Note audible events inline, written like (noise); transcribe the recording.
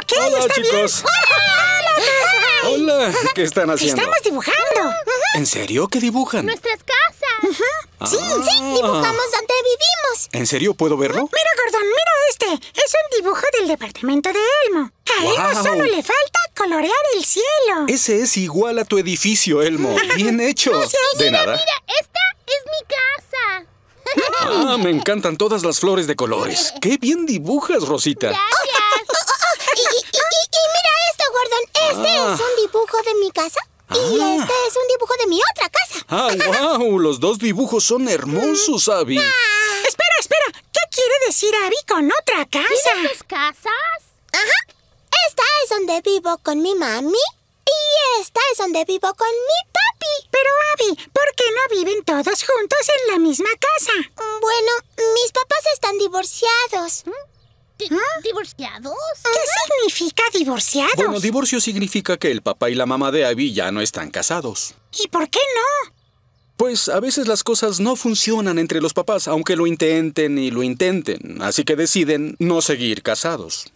ok, Hola, chicos. bien. Hola, Hola, ¿qué están haciendo? Estamos dibujando. ¿En serio? ¿Qué dibujan? Nuestras casas. Sí, ah. sí, dibujamos donde vivimos. ¿En serio? ¿Puedo verlo? Mira, Gordon, mira este. Es un dibujo del departamento de Elmo. A Elmo solo le falta colorear el cielo. Ese es igual a tu edificio, Elmo. Bien hecho. sí, mira, Mira, esta es mi casa. Ah, me encantan todas las flores de colores. ¡Qué bien dibujas, Rosita! un dibujo de mi casa y ah. este es un dibujo de mi otra casa. ¡Ah, (laughs) wow! Los dos dibujos son hermosos, mm. Abby. Ah. Espera, espera. ¿Qué quiere decir Abby con otra casa? ¿Tiene dos casas? Ajá. Esta es donde vivo con mi mami y esta es donde vivo con mi papi. Pero, Abby, ¿por qué no viven todos juntos en la misma casa? Mm, bueno, mis papás están divorciados. ¿Mm? ¿Ah? ¿Divorciados? ¿Qué significa divorciados? Bueno, divorcio significa que el papá y la mamá de Abby ya no están casados. ¿Y por qué no? Pues a veces las cosas no funcionan entre los papás, aunque lo intenten y lo intenten, así que deciden no seguir casados.